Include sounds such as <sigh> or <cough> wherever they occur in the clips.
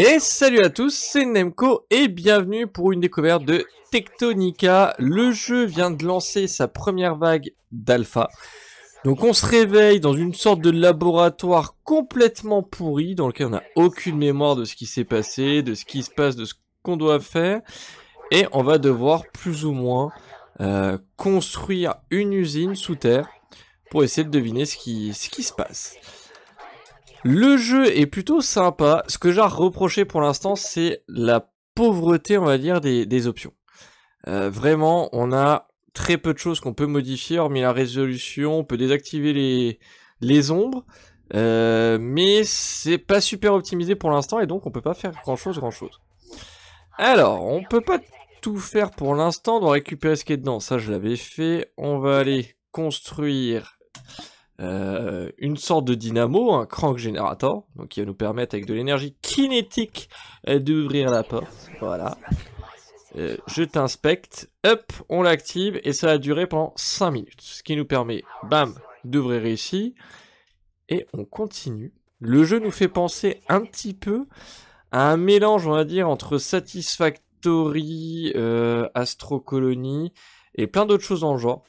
Et salut à tous, c'est Nemco et bienvenue pour une découverte de Tectonica. Le jeu vient de lancer sa première vague d'alpha. Donc on se réveille dans une sorte de laboratoire complètement pourri dans lequel on n'a aucune mémoire de ce qui s'est passé, de ce qui se passe, de ce qu'on doit faire. Et on va devoir plus ou moins euh, construire une usine sous terre pour essayer de deviner ce qui se passe. Le jeu est plutôt sympa. Ce que j'ai reproché pour l'instant, c'est la pauvreté, on va dire, des, options. Euh, vraiment, on a très peu de choses qu'on peut modifier, hormis la résolution, on peut désactiver les, les ombres. Euh, mais c'est pas super optimisé pour l'instant et donc on peut pas faire grand chose grand chose. Alors, on peut pas tout faire pour l'instant, on doit récupérer ce qui est dedans. Ça, je l'avais fait. On va aller construire euh, une sorte de dynamo, un crank générateur, donc qui va nous permettre avec de l'énergie kinétique euh, d'ouvrir la porte. Voilà. Euh, je t'inspecte, hop, on l'active et ça a duré pendant 5 minutes. Ce qui nous permet, bam, d'ouvrir ici. Et on continue. Le jeu nous fait penser un petit peu à un mélange, on va dire, entre Satisfactory, Astro Colony et plein d'autres choses en le genre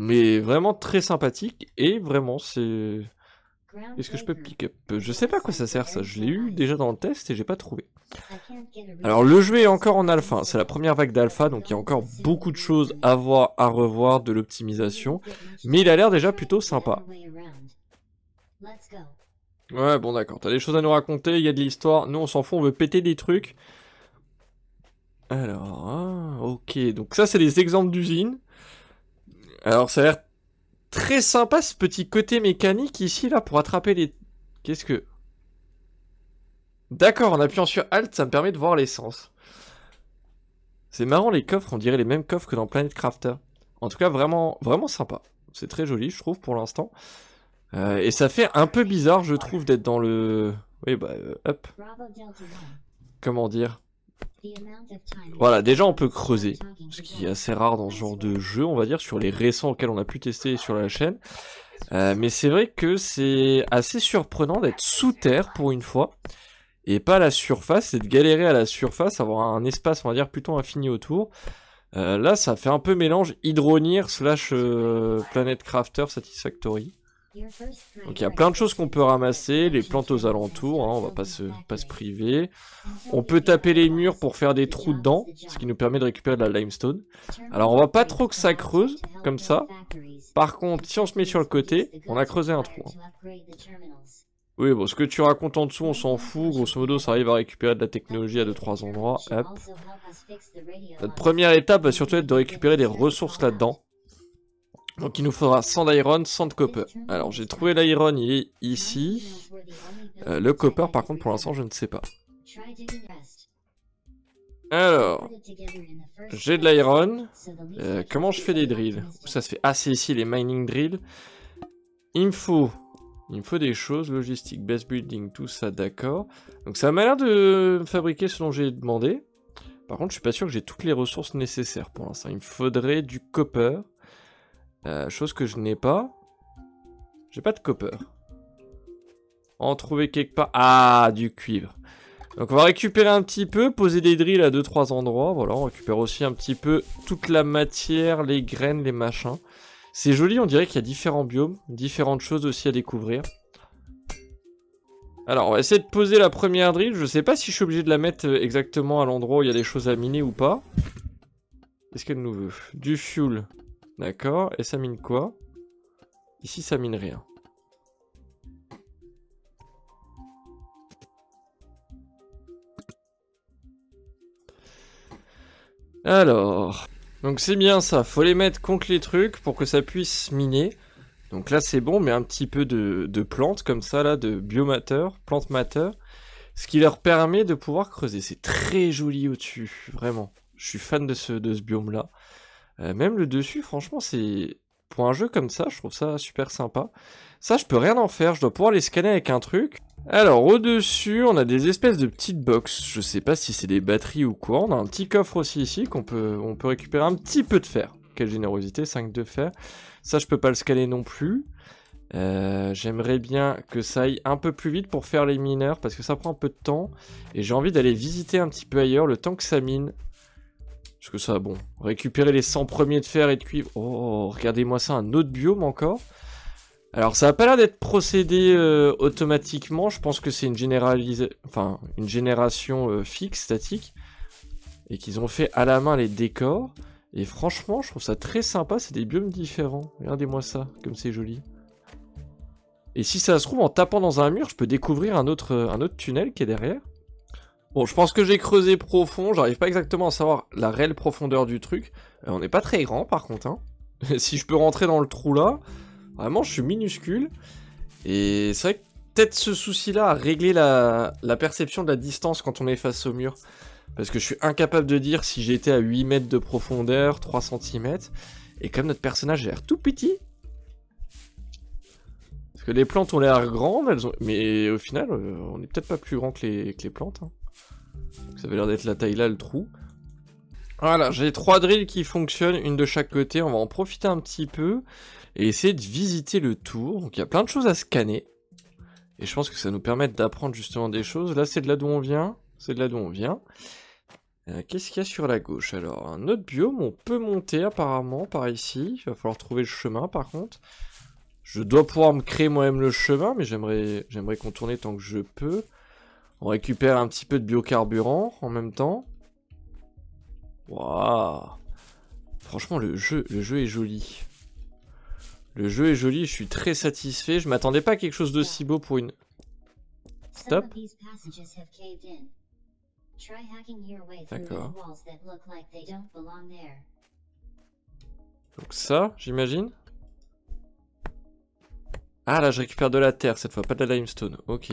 mais vraiment très sympathique et vraiment c'est. Est-ce que je peux pick up Je sais pas quoi ça sert ça, je l'ai eu déjà dans le test et j'ai pas trouvé. Alors le jeu est encore en alpha, c'est la première vague d'alpha, donc il y a encore beaucoup de choses à voir, à revoir, de l'optimisation, mais il a l'air déjà plutôt sympa. Ouais bon d'accord, t'as des choses à nous raconter, il y a de l'histoire, nous on s'en fout, on veut péter des trucs. Alors, hein, ok, donc ça c'est des exemples d'usines. Alors ça a l'air très sympa ce petit côté mécanique ici là pour attraper les... Qu'est-ce que... D'accord, en appuyant sur Alt, ça me permet de voir l'essence. C'est marrant les coffres, on dirait les mêmes coffres que dans Planet Crafter. En tout cas, vraiment, vraiment sympa. C'est très joli, je trouve, pour l'instant. Euh, et ça fait un peu bizarre, je trouve, d'être dans le... Oui, bah, euh, hop. Comment dire voilà, déjà on peut creuser, ce qui est assez rare dans ce genre de jeu, on va dire, sur les récents auxquels on a pu tester sur la chaîne. Euh, mais c'est vrai que c'est assez surprenant d'être sous terre pour une fois, et pas à la surface, et de galérer à la surface, avoir un espace, on va dire, plutôt infini autour. Euh, là, ça fait un peu mélange hydronir slash euh, Planet Crafter Satisfactory. Donc il y a plein de choses qu'on peut ramasser, les plantes aux alentours, hein, on va pas se, pas priver. On peut taper les murs pour faire des trous dedans, ce qui nous permet de récupérer de la limestone. Alors on va pas trop que ça creuse, comme ça. Par contre, si on se met sur le côté, on a creusé un trou. Hein. Oui, bon, ce que tu racontes en dessous, on s'en fout. Grosso modo, ça arrive à récupérer de la technologie à 2-3 endroits. Notre première étape va surtout être de récupérer des ressources là-dedans. Donc il nous faudra 100 d'iron, 100 de copper. Alors j'ai trouvé l'iron, il est ici. Euh, le copper par contre pour l'instant je ne sais pas. Alors, j'ai de l'iron. Euh, comment je fais des drills Ça se fait assez ici les mining drills. Il me faut, il me faut des choses, logistique, base building, tout ça, d'accord. Donc ça m'a l'air de fabriquer ce dont j'ai demandé. Par contre, je suis pas sûr que j'ai toutes les ressources nécessaires pour l'instant. Il me faudrait du copper. Euh, chose que je n'ai pas. J'ai pas de copper. En trouver quelque part. Ah, du cuivre. Donc on va récupérer un petit peu, poser des drills à 2-3 endroits. Voilà, on récupère aussi un petit peu toute la matière, les graines, les machins. C'est joli, on dirait qu'il y a différents biomes, différentes choses aussi à découvrir. Alors, on va essayer de poser la première drill. Je ne sais pas si je suis obligé de la mettre euh, exactement à l'endroit où il y a des choses à miner ou pas. Qu'est-ce qu'elle nous veut Du fuel. D'accord Et ça mine quoi Ici, ça mine rien. Alors... Donc c'est bien ça, faut les mettre contre les trucs pour que ça puisse miner. Donc là c'est bon, mais un petit peu de, plantes comme ça là, de biomateur, plante matter. Ce qui leur permet de pouvoir creuser. C'est très joli au-dessus, vraiment. Je suis fan de ce, de ce biome là. Euh, même le dessus, franchement, c'est. Pour un jeu comme ça, je trouve ça super sympa. Ça, je peux rien en faire, je dois pouvoir les scanner avec un truc. Alors, au-dessus, on a des espèces de petites boxes. Je sais pas si c'est des batteries ou quoi. On a un petit coffre aussi ici qu'on peut, on peut récupérer un petit peu de fer. Quelle générosité, 5 de fer. Ça, je peux pas le scanner non plus. Euh, j'aimerais bien que ça aille un peu plus vite pour faire les mineurs parce que ça prend un peu de temps et j'ai envie d'aller visiter un petit peu ailleurs le temps que ça mine. Parce que ça, bon, récupérer les 100 premiers de fer et de cuivre. Oh, regardez-moi ça, un autre biome encore. Alors, ça n'a pas l'air d'être procédé euh, automatiquement. Je pense que c'est une, enfin, une génération euh, fixe, statique. Et qu'ils ont fait à la main les décors. Et franchement, je trouve ça très sympa. C'est des biomes différents. Regardez-moi ça, comme c'est joli. Et si ça se trouve, en tapant dans un mur, je peux découvrir un autre, euh, un autre tunnel qui est derrière. Bon, je pense que j'ai creusé profond, j'arrive pas exactement à savoir la réelle profondeur du truc. Euh, on n'est pas très grand par contre, hein. <laughs> si je peux rentrer dans le trou là, vraiment je suis minuscule. Et c'est vrai que peut-être ce souci-là a réglé la, perception de la distance quand on est face au mur. Parce que je suis incapable de dire si j'étais à 8 mètres de profondeur, 3 cm. Et comme notre personnage a l'air tout petit. Parce que les plantes ont l'air grandes, mais au final, euh, on n'est peut-être pas plus grand que les, plantes. Hein ça avait l'air d'être la taille là, le trou. Voilà, j'ai trois drills qui fonctionnent, une de chaque côté. On va en profiter un petit peu et essayer de visiter le tour. Donc il y a plein de choses à scanner. Et je pense que ça nous permet d'apprendre justement des choses. Là, c'est de là d'où on vient. C'est de là d'où on vient. Euh, qu'est-ce qu'il y a sur la gauche Alors, un autre biome, on peut monter apparemment par ici. Il va falloir trouver le chemin par contre. Je dois pouvoir me créer moi-même le chemin, mais j'aimerais contourner tant que je peux. On récupère un petit peu de biocarburant en même temps. Waouh Franchement, le jeu, le jeu est joli. Le jeu est joli, je suis très satisfait. Je m'attendais pas à quelque chose de si beau pour une... Stop. D'accord. Donc ça, j'imagine. Ah là, je récupère de la terre cette fois, pas de la limestone. Ok.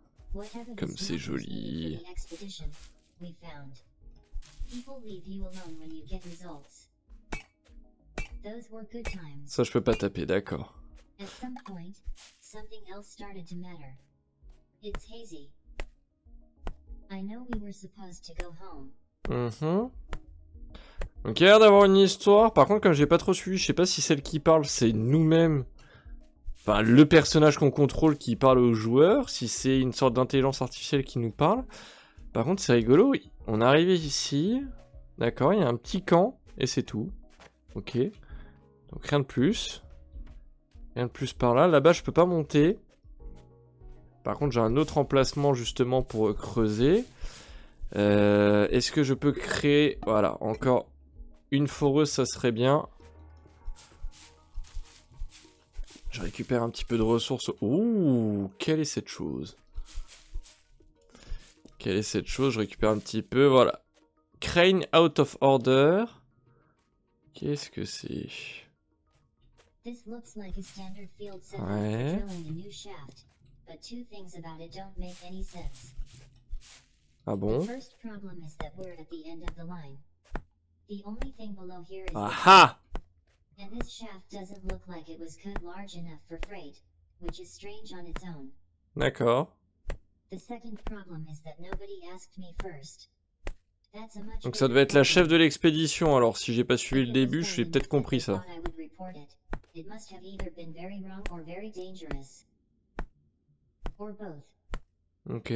Comme c'est joli. Ça, je peux pas taper, d'accord. Mhm. Donc il y a l'air d'avoir une histoire, par contre comme j'ai pas trop suivi, je sais pas si celle qui parle c'est nous-mêmes enfin, le personnage qu'on contrôle qui parle aux joueur. si c'est une sorte d'intelligence artificielle qui nous parle. Par contre, c'est rigolo. On est arrivé ici. D'accord, il y a un petit camp et c'est tout. Ok. Donc rien de plus. Rien de plus par là. Là-bas, je peux pas monter. Par contre, j'ai un autre emplacement justement pour creuser. Euh, est-ce que je peux créer... Voilà, encore une foreuse, ça serait bien. Je récupère un petit peu de ressources. Ouh, quelle est cette chose Quelle est cette chose Je récupère un petit peu, voilà. Crane out of order. Qu'est-ce que c'est Ouais. Ah bon Aha D'accord. Donc ça devait être la chef de l'expédition, alors si j'ai pas suivi le début, je l'ai peut-être compris ça. Ok.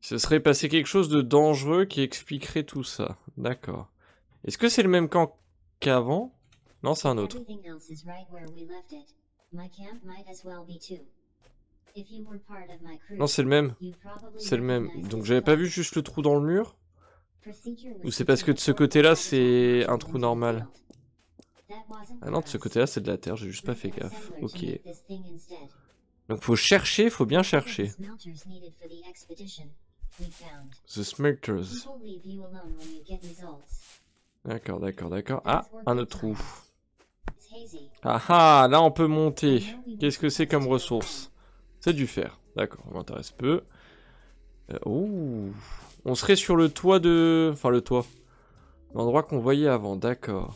Ce serait passé quelque chose de dangereux qui expliquerait tout ça. D'accord. Est-ce que c'est le même camp qu'avant Non, c'est un autre. Non, c'est le même. C'est le même. Donc j'avais pas vu juste le trou dans le mur Ou c'est parce que de ce côté-là, c'est un trou normal Ah non, de ce côté-là, c'est de la terre, j'ai juste pas fait gaffe. Ok. Donc faut chercher, faut bien chercher. The smelters. D'accord, d'accord, d'accord. Ah, un autre trou. Ah ah, là on peut monter. Qu'est-ce que c'est comme ressource C'est du fer. D'accord, on m'intéresse peu. Euh, ouh. On serait sur le toit de... Enfin le toit. L'endroit qu'on voyait avant, d'accord.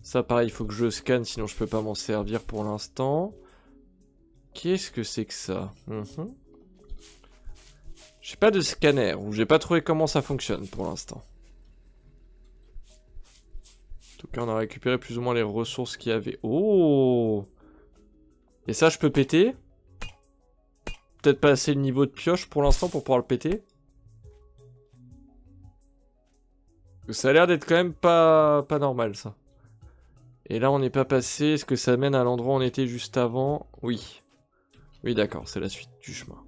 Ça pareil, il faut que je scanne, sinon je peux pas m'en servir pour l'instant. Qu'est-ce que c'est que ça mhm. J'ai pas de scanner, ou j'ai pas trouvé comment ça fonctionne pour l'instant. En tout cas, on a récupéré plus ou moins les ressources qu'il y avait. Oh Et ça, je peux péter Peut-être pas assez le niveau de pioche pour l'instant pour pouvoir le péter. Ça a l'air d'être quand même pas, pas normal, ça. Et là, on n'est pas passé. Est-ce que ça mène à l'endroit où on était juste avant Oui. Oui, d'accord, c'est la suite du chemin.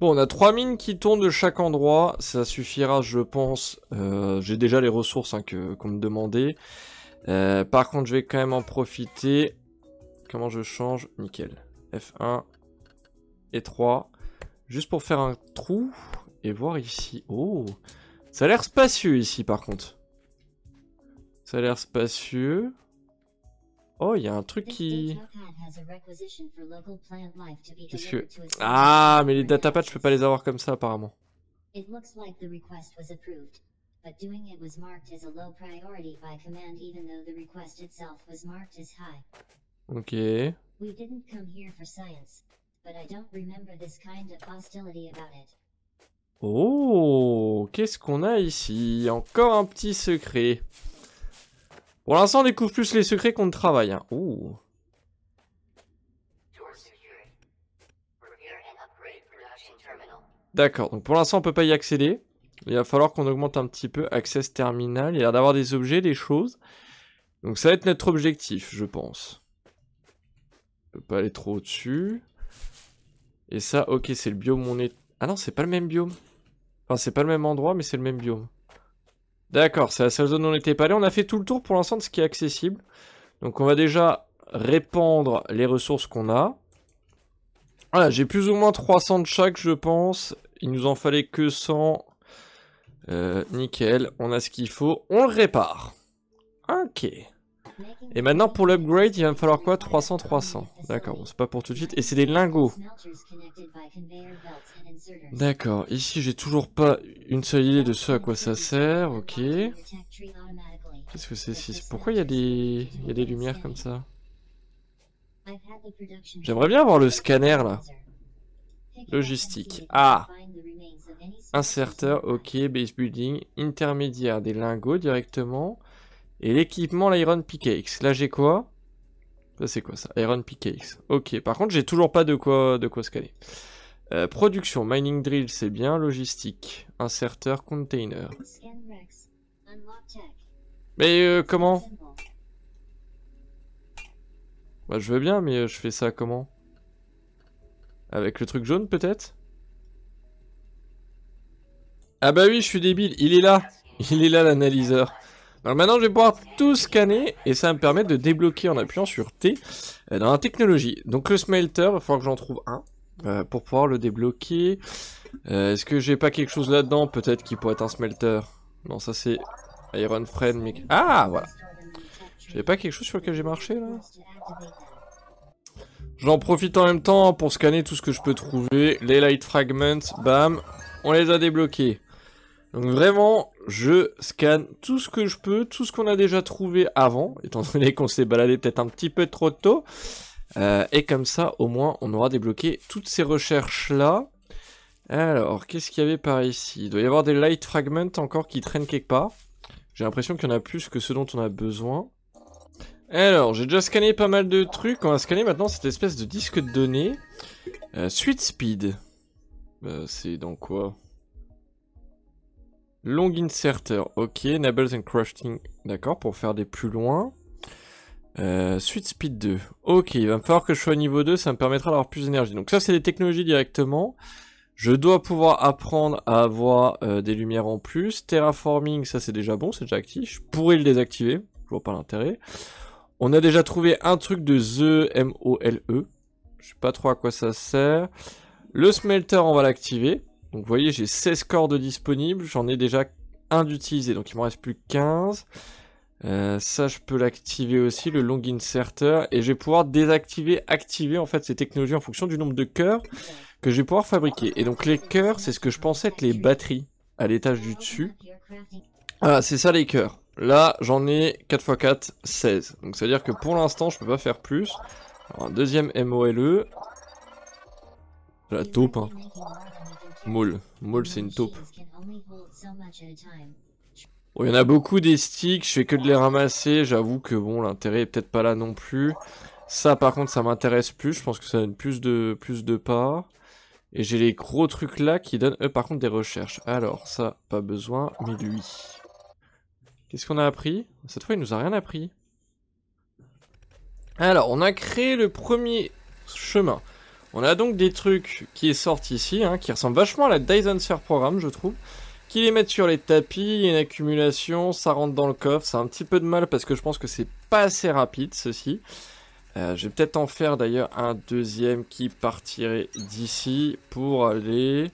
Bon, on a trois mines qui tournent de chaque endroit. Ça suffira, je pense. Euh, j'ai déjà les ressources hein, qu'on me demandait. Euh, par contre, je vais quand même en profiter. Comment je change Nickel. F1 et 3. Juste pour faire un trou et voir ici. Oh Ça a l'air spacieux ici, par contre. Ça a l'air spacieux. Oh, il y a un truc qui... que... Ah, mais les datapads, je peux pas les avoir comme ça, apparemment but doing it was marked as a low priority by command even though the request itself was marked as high. ok We didn't come here for science, but I don't remember this kind of hostility about it. Oh, qu'est-ce qu'on a ici Encore un petit secret. Pour l'instant, on découvre plus les secrets qu'on ne travaille. Hein. Ouh. D'accord, donc pour l'instant on peut pas y accéder. Il va falloir qu'on augmente un petit peu Access Terminal. Il a l'air d'avoir des objets, des choses. Donc ça va être notre objectif, je pense. On peut pas aller trop au-dessus. Et ça, ok, c'est le biome où on est... Ah non, c'est pas le même biome. Enfin, c'est pas le même endroit, mais c'est le même biome. D'accord, c'est la seule zone où on n'était pas allé. On a fait tout le tour pour l'instant de ce qui est accessible. Donc on va déjà répandre les ressources qu'on a. Voilà, j'ai plus ou moins 300 de chaque, je pense. Il nous en fallait que 100. Euh, nickel, on a ce qu'il faut, on le répare. Ok. Et maintenant pour l'upgrade, il va me falloir quoi 300, 300. D'accord, bon, c'est pas pour tout de suite. Et c'est des lingots. D'accord, ici j'ai toujours pas une seule idée de ce à quoi ça sert. Ok. Qu'est-ce que c'est Pourquoi il y, a des... y a des lumières comme ça J'aimerais bien avoir le scanner là. Logistique. Ah Inserteur, ok, base building, intermédiaire, des lingots directement. Et l'équipement, l'Iron Pickaxe. Là, j'ai quoi Ça, c'est quoi ça Iron Pickaxe. Ok, par contre, j'ai toujours pas de quoi, de quoi scaler. Euh, production, mining drill, c'est bien. Logistique, inserteur, container. Mais euh, comment bah, je veux bien, mais euh, je fais ça comment Avec le truc jaune, peut-être ah bah oui, je suis débile, il est là. Il est là l'analyseur. Alors maintenant, je vais pouvoir tout scanner et ça va me permettre de débloquer en appuyant sur T euh, dans la technologie. Donc le smelter, il va que j'en trouve un euh, pour pouvoir le débloquer. Euh, est-ce que j'ai pas quelque chose là-dedans Peut-être qu'il pourrait être un smelter. Non, ça c'est Iron Friend. Mais... Ah, voilà. j'ai pas quelque chose sur lequel j'ai marché là J'en profite en même temps pour scanner tout ce que je peux trouver. Les light fragments, bam, on les a débloqués. Donc vraiment, je scanne tout ce que je peux, tout ce qu'on a déjà trouvé avant, étant donné qu'on s'est baladé peut-être un petit peu trop tôt. Euh, et comme ça, au moins, on aura débloqué toutes ces recherches-là. Alors, qu'est-ce qu'il y avait par ici Il doit y avoir des light fragments encore qui traînent quelque part. J'ai l'impression qu'il y en a plus que ce dont on a besoin. Alors, j'ai déjà scanné pas mal de trucs. On va scanner maintenant cette espèce de disque de données. Euh, Sweet Speed. Euh, c'est dans quoi Long inserter, ok. Nables and crafting, d'accord, pour faire des plus loin. Euh, suite speed 2. Ok, il va me falloir que je sois niveau 2, ça me permettra d'avoir plus d'énergie. Donc ça, c'est des technologies directement. Je dois pouvoir apprendre à avoir euh, des lumières en plus. Terraforming, ça c'est déjà bon, c'est déjà actif. Je pourrais le désactiver, je vois pas l'intérêt. On a déjà trouvé un truc de The m o l -E. Je sais pas trop à quoi ça sert. Le smelter, on va l'activer. Donc vous voyez, j'ai 16 cordes disponibles, j'en ai déjà un d'utilisé, donc il m'en reste plus 15. Euh, ça, je peux l'activer aussi, le long inserter, et je vais pouvoir désactiver, activer en fait ces technologies en fonction du nombre de cœurs que je vais pouvoir fabriquer. Et donc les cœurs, c'est ce que je pensais être les batteries à l'étage du dessus. Ah, c'est ça les cœurs. Là, j'en ai 4x4, 16. Donc ça veut dire que pour l'instant, je peux pas faire plus. un deuxième MOLE. La taupe, hein. Moule. Moule, c'est une taupe. il y en a beaucoup des sticks, je fais que de les ramasser. J'avoue que bon, l'intérêt est peut-être pas là non plus. Ça, par contre, ça m'intéresse plus. Je pense que ça donne plus de, plus de pas. Et j'ai les gros trucs là qui donnent, eux, par contre, des recherches. Alors, ça, pas besoin. Mais lui. Qu'est-ce qu'on a appris Cette fois, il nous a rien appris. Alors, on a créé le premier chemin. On a donc des trucs qui sortent ici, hein, qui ressemblent vachement à la Dyson Sphere Programme, je trouve, qui les mettent sur les tapis, il y a une accumulation, ça rentre dans le coffre, c'est un petit peu de mal parce que je pense que c'est pas assez rapide, ceci. Euh, je vais peut-être en faire d'ailleurs un deuxième qui partirait d'ici pour aller...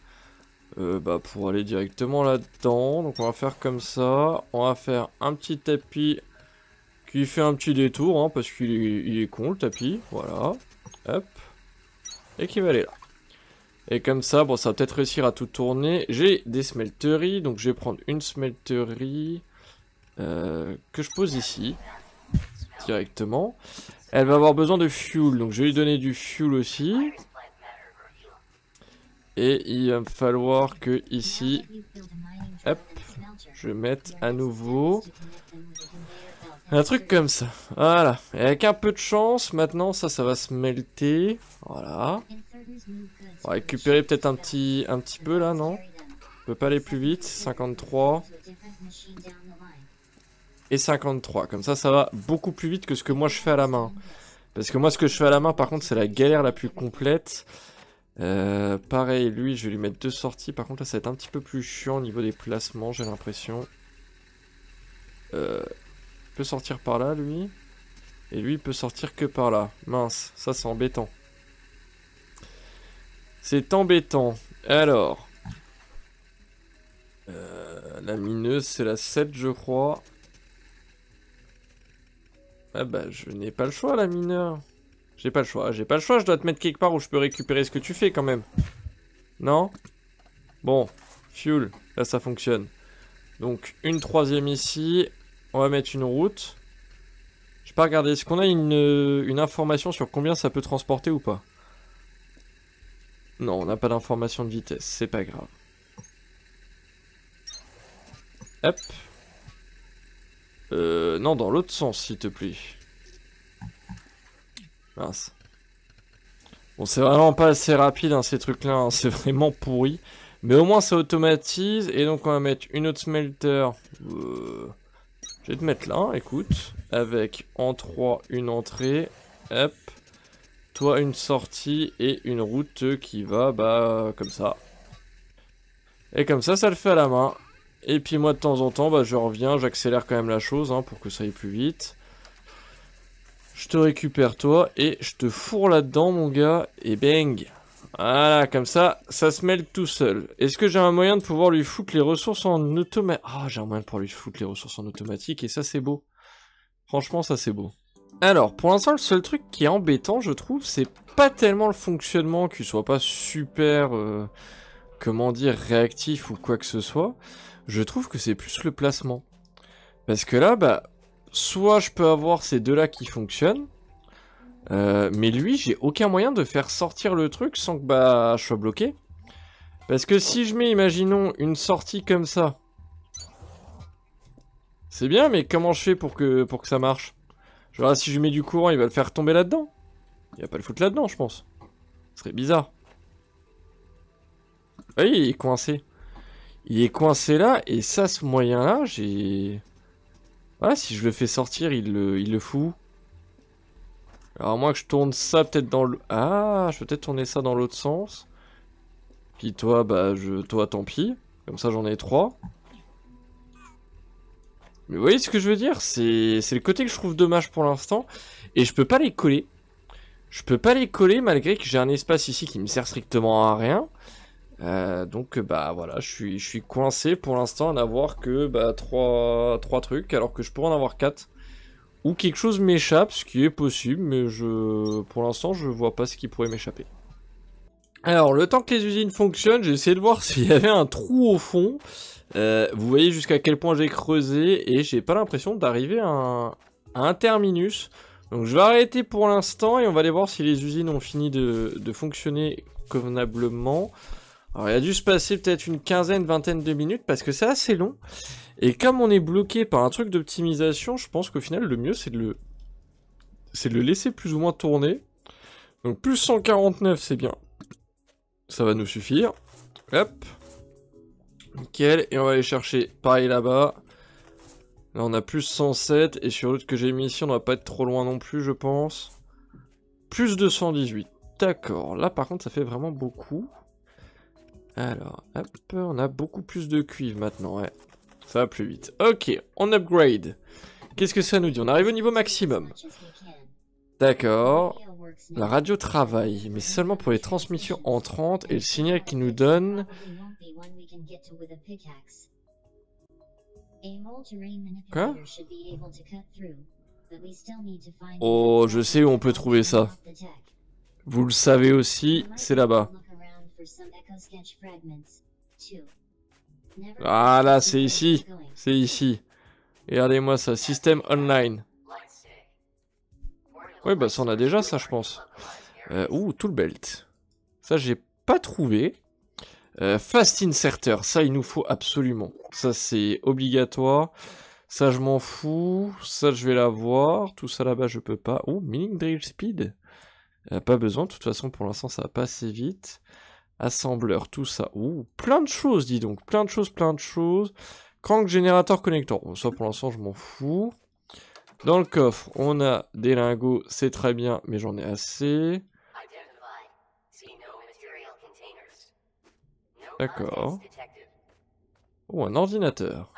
Euh, bah, pour aller directement là-dedans. Donc on va faire comme ça. On va faire un petit tapis qui fait un petit détour, hein, parce qu'il est, con le tapis. Voilà. Hop et qui va aller Et comme ça, bon, ça va peut-être réussir à tout tourner. J'ai des smelteries, donc je vais prendre une smelterie euh, que je pose ici, directement. Elle va avoir besoin de fuel, donc je vais lui donner du fuel aussi. Et il va me falloir que ici, hop, je mette à nouveau un truc comme ça. Voilà. Et avec un peu de chance, maintenant, ça, ça va se melter. Voilà. On va récupérer peut-être un petit, un petit peu, là, non On peut pas aller plus vite. 53. Et 53. Comme ça, ça va beaucoup plus vite que ce que moi, je fais à la main. Parce que moi, ce que je fais à la main, par contre, c'est la galère la plus complète. Euh, pareil, lui, je vais lui mettre deux sorties. Par contre, là, ça va être un petit peu plus chiant au niveau des placements, j'ai l'impression. Euh, il peut sortir par là, lui. Et lui, il peut sortir que par là. Mince, ça c'est embêtant. C'est embêtant. Alors. Euh, la mineuse, c'est la 7, je crois. Ah bah, je n'ai pas le choix, la mineure. J'ai pas le choix, j'ai pas le choix, je dois te mettre quelque part où je peux récupérer ce que tu fais quand même. Non Bon, fuel, là ça fonctionne. Donc une troisième ici, on va mettre une route. Je vais pas regarder. Est-ce qu'on a une, euh, information sur combien ça peut transporter ou pas Non, on n'a pas d'information de vitesse. C'est pas grave. Hop. Euh, non, dans l'autre sens, s'il te plaît. Mince. Bon, c'est vraiment pas assez rapide, hein, ces trucs-là. Hein. <laughs> C'est vraiment pourri. Mais au moins, ça automatise. Et donc, on va mettre une autre smelter. Euh... Je vais te mettre là, écoute. Avec en 3 une entrée. Hop. Toi une sortie et une route qui va bah comme ça. Et comme ça, ça le fait à la main. Et puis moi de temps en temps, bah, je reviens, j'accélère quand même la chose hein, pour que ça aille plus vite. Je te récupère toi et je te fourre là-dedans mon gars et bang voilà, comme ça, ça se mêle tout seul. Est-ce que j'ai un moyen de pouvoir lui foutre les ressources en automatique Ah, j'ai un moyen pour lui foutre les ressources en automatique, et ça, c'est beau. Franchement, ça, c'est beau. Alors, pour l'instant, le seul truc qui est embêtant, je trouve, c'est pas tellement le fonctionnement qu'il soit pas super, euh, comment dire, réactif ou quoi que ce soit. Je trouve que c'est plus le placement. Parce que là, bah, soit je peux avoir ces deux-là qui fonctionnent, euh, mais lui, j'ai aucun moyen de faire sortir le truc sans que bah, je sois bloqué. Parce que si je mets, imaginons, une sortie comme ça. C'est bien, mais comment je fais pour que, pour que ça marche Genre si je mets du courant, il va le faire tomber là-dedans. Il va pas le foutre là-dedans, je pense. Ce serait bizarre. Oui, il est coincé. Il est coincé là, et ça, ce moyen-là, j'ai... Voilà, si je le fais sortir, il le, il le fout. Alors, moi, que je tourne ça peut-être dans le... Ah, je peux peut-être tourner ça dans l'autre sens. Puis toi, bah, je... toi, tant pis. Comme ça, j'en ai trois. Mais vous voyez ce que je veux dire C'est le côté que je trouve dommage pour l'instant. Et je peux pas les coller. Je peux pas les coller malgré que j'ai un espace ici qui me sert strictement à rien. Euh, donc bah voilà, je suis, je suis coincé pour l'instant à n'avoir que bah, 3, trucs alors que je pourrais en avoir quatre. Ou quelque chose m'échappe, ce qui est possible, mais je, pour l'instant, je vois pas ce qui pourrait m'échapper. Alors, le temps que les usines fonctionnent, j'ai essayé de voir <laughs> s'il y avait un trou au fond. Euh, vous voyez jusqu'à quel point j'ai creusé et j'ai pas l'impression d'arriver à, un... terminus. Donc je vais arrêter pour l'instant et on va aller voir si les usines ont fini de fonctionner convenablement. Alors, il a dû se passer peut-être une quinzaine, vingtaine de minutes parce que c'est assez long. Et comme on est bloqué par un truc d'optimisation, je pense qu'au final, le mieux, c'est de le... C'est le laisser plus ou moins tourner. Donc, plus 149, c'est bien. Ça va nous suffire. Hop. Nickel. Et on va aller chercher pareil là-bas. Là, on a plus 107. Et sur l'autre que j'ai mis ici, on ne va pas être trop loin non plus, je pense. Plus 218. D'accord. Là, par contre, ça fait vraiment beaucoup. Alors, hop, on a beaucoup plus de cuivre maintenant, ouais. Ça va plus vite. Ok, on upgrade. Qu'est-ce que ça nous dit On arrive au niveau maximum. D'accord. La radio travaille, mais seulement pour les transmissions entrantes et le signal qui nous donne... Quoi Oh, je sais où on peut trouver ça. Vous le savez aussi, c'est là-bas. Voilà Ah là, c'est ici. C'est ici. Regardez-moi ça. Système online. Oui, bah ça, on a déjà ça, je pense. Euh, ouh, tool belt. Ça, j'ai pas trouvé. Euh, fast inserter, ça, il nous faut absolument. Ça, c'est obligatoire. Ça, je m'en fous. Ça, je vais l'avoir. Tout ça là-bas, je peux pas. Oh, milling drill speed. Euh, pas besoin. De toute façon, pour l'instant, ça va pas assez vite assembleur, tout ça. Ouh, plein de choses, dis donc. Plein de choses, plein de choses. Crank, générateur, connecteur. Bon, ça, pour l'instant, je m'en fous. Dans le coffre, on a des lingots. C'est très bien, mais j'en ai assez. D'accord. Oh, un ordinateur.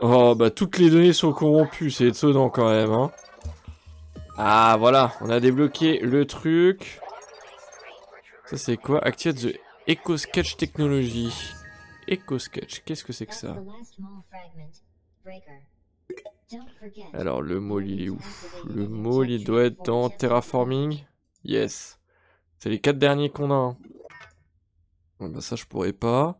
Oh, bah toutes les données sont corrompues, c'est étonnant quand même. Hein. Ah, voilà, on a débloqué le truc. Ça c'est quoi Activate the Echo Sketch Technology. Echo Sketch, qu'est-ce que c'est que ça Alors le mole il est où Le mole il doit être dans Terraforming. Yes. C'est les quatre derniers qu'on a. ben ça je pourrais pas.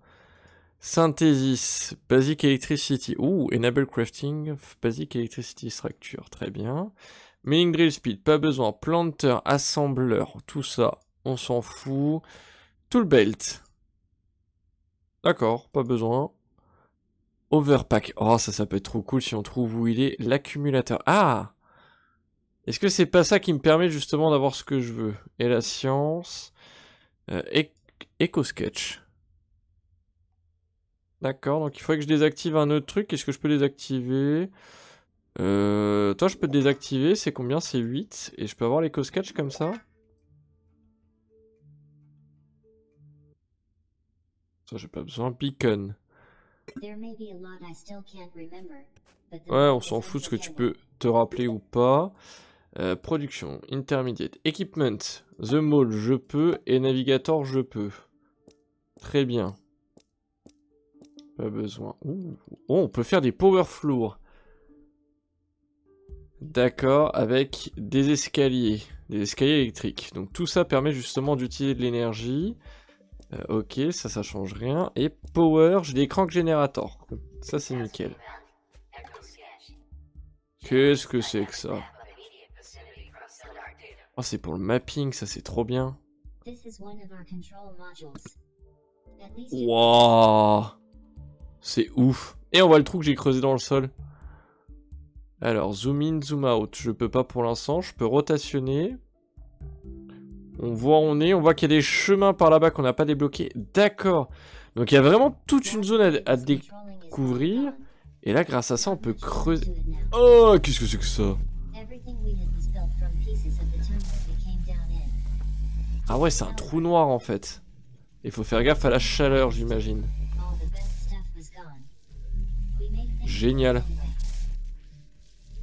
Synthesis, Basic Electricity. Ouh, Enable Crafting, Basic Electricity Structure, très bien. Milling Drill Speed, pas besoin. Planter, assembleur, tout ça. On s'en fout. Tout le belt. D'accord, pas besoin. Overpack. Oh, ça, ça peut être trop cool si on trouve où il est. L'accumulateur. Ah Est-ce que c'est pas ça qui me permet justement d'avoir ce que je veux Et la science euh, Eco-sketch. D'accord, donc il faudrait que je désactive un autre truc. Est-ce que je peux désactiver euh, Toi, je peux désactiver. C'est combien C'est 8. Et je peux avoir l'éco-sketch comme ça Ça, j'ai pas besoin. Beacon. Ouais, on s'en fout ce que tu peux te rappeler ou pas. Euh, production, intermediate, equipment, the mall, je peux, et navigator, je peux. Très bien. Pas besoin. Oh, on peut faire des power floors. D'accord, avec des escaliers, des escaliers électriques. Donc tout ça permet justement d'utiliser de l'énergie. Euh, ok, ça, ça change rien. Et Power, j'ai des générateur Ça, c'est nickel. Qu'est-ce que c'est que ça Oh, c'est pour le mapping, ça, c'est trop bien. Wow C'est ouf. Et on voit le trou que j'ai creusé dans le sol. Alors, zoom in, zoom out. Je peux pas pour l'instant. Je peux rotationner. On voit on est, on voit qu'il y a des chemins par là-bas qu'on n'a pas débloqué, D'accord. Donc il y a vraiment toute une zone à, à découvrir. Et là, grâce à ça, on peut creuser... Oh, qu'est-ce que c'est que ça Ah ouais, c'est un trou noir en fait. Il faut faire gaffe à la chaleur, j'imagine. Génial.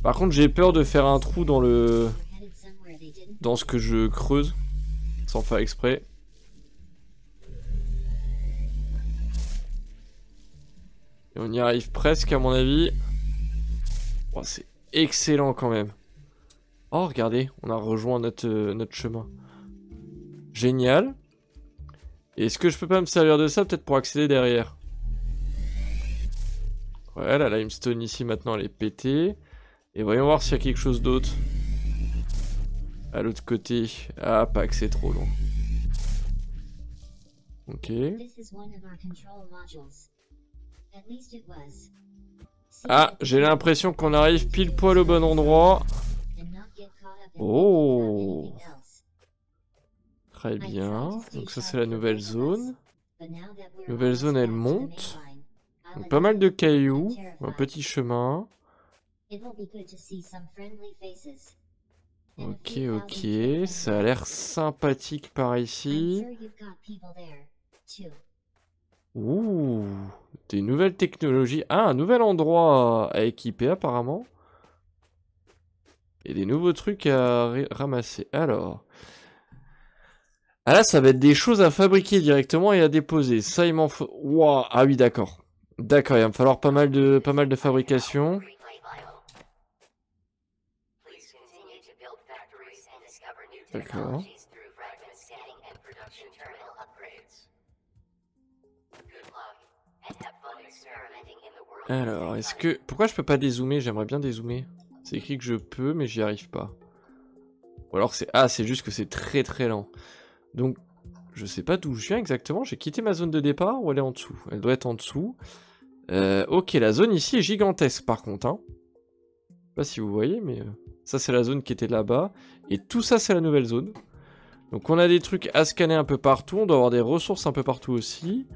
Par contre, j'ai peur de faire un trou dans le... Dans ce que je creuse sans faire exprès. Et on y arrive presque à mon avis. Oh, c'est excellent quand même. Oh regardez, on a rejoint notre, euh, notre chemin. Génial. est-ce que je peux pas me servir de ça peut-être pour accéder derrière Ouais la limestone ici maintenant elle est pétée. Et voyons voir s'il y a quelque chose d'autre. À l'autre côté. Ah, pas que c'est trop long. Ok. Ah, j'ai l'impression qu'on arrive pile poil au bon endroit. Oh Très bien. Donc ça c'est la nouvelle zone. Nouvelle zone, elle monte. Donc, pas mal de cailloux, un petit chemin. Ok, ok, ça a l'air sympathique par ici. Ouh, des nouvelles technologies. Ah, un nouvel endroit à équiper apparemment. Et des nouveaux trucs à ramasser. Alors... Ah là, ça va être des choses à fabriquer directement et à déposer. Ça, il m'en faut... ah oui, d'accord. D'accord, il va me falloir pas mal de, pas mal de fabrication. Alors, est-ce que... Pourquoi je peux pas dézoomer J'aimerais bien dézoomer. C'est écrit que je peux, mais j'y arrive pas. Ou alors c'est... Ah, c'est juste que c'est très très lent. Donc, je sais pas d'où je viens exactement. J'ai quitté ma zone de départ ou elle est en dessous Elle doit être en dessous. Euh, ok, la zone ici est gigantesque par contre. Hein pas si vous voyez, mais euh, ça c'est la zone qui était là-bas. Et tout ça c'est la nouvelle zone. Donc on a des trucs à scanner un peu partout, on doit avoir des ressources un peu partout aussi,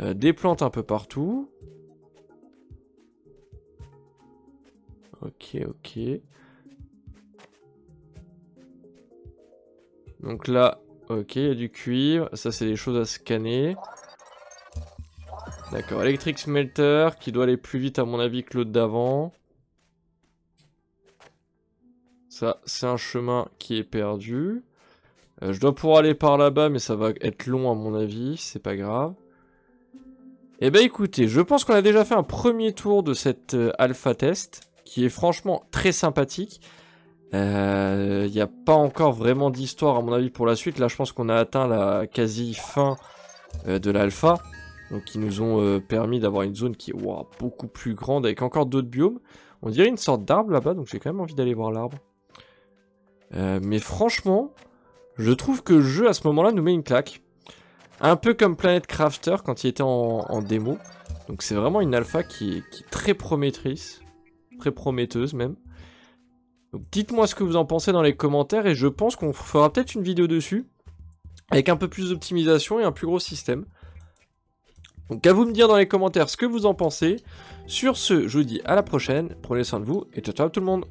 euh, des plantes un peu partout. Ok, ok. Donc là, ok, il y a du cuivre, ça c'est des choses à scanner. D'accord, Electric Smelter qui doit aller plus vite à mon avis que l'autre d'avant. Ça, c'est un chemin qui est perdu. Euh, je dois pouvoir aller par là-bas, mais ça va être long à mon avis, c'est pas grave. Eh ben écoutez, je pense qu'on a déjà fait un premier tour de cette euh, alpha test, qui est franchement très sympathique. Il euh, n'y a pas encore vraiment d'histoire à mon avis pour la suite. Là, je pense qu'on a atteint la quasi fin de l'alpha. Donc ils nous ont permis d'avoir une zone qui est beaucoup plus grande, avec encore d'autres biomes. On dirait une sorte d'arbre là-bas, donc j'ai quand même envie d'aller voir l'arbre. Euh, mais franchement, je trouve que le jeu à ce moment-là nous met une claque. Un peu comme Planet Crafter quand il était en, démo. Donc c'est vraiment une alpha qui est, très promettrice, très prometteuse même. Donc dites-moi ce que vous en pensez dans les commentaires et je pense qu'on fera peut-être une vidéo dessus avec un peu plus d'optimisation et un plus gros système. Donc à vous me dire dans les commentaires ce que vous en pensez. Sur ce, je vous dis à la prochaine, prenez soin de vous et ciao ciao tout le monde